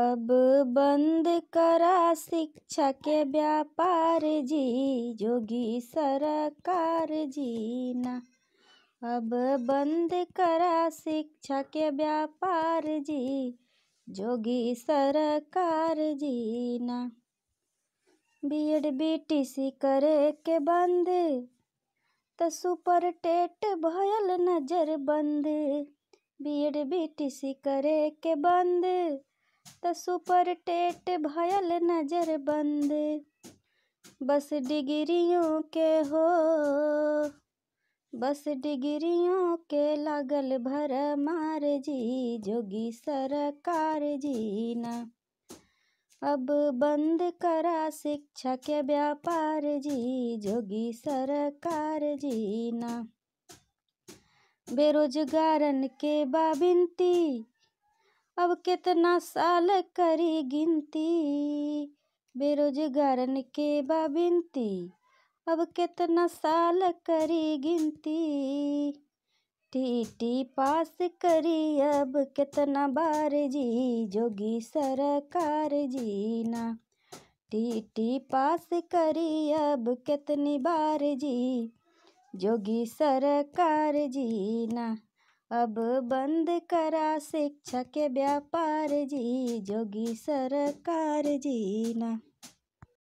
अब बंद करा शिक्षा के व्यापार जी जोगी सरकार जी ना अब बंद करा शिक्षा के व्यापार जी जोगी सरकार जी ना टी सी करे के बंद तो सुपर टेट भयल नजर बंद B B Ed T C करे के बंद त सुपर टेट भयल नजर बंद बस डिग्रियों के हो बस डिग्रियों के लागल भर मार जी जोगी सरकार जी न अब बंद करा शिक्षा के व्यापार जी जोगी सरकार जी न बेरोजगारन के बाबिनती अब कितना साल करी गिनती बेरोजगारन के बाबिनती अब कितना साल करी गिनती टी टी पास करी अब कितना बार जी जोगी सरकार जीना टी पास करी अब कितनी बार जी जोगी सरकार जीना अब बंद करा शिक्षा के व्यापार जी जोगी सरकार जी ना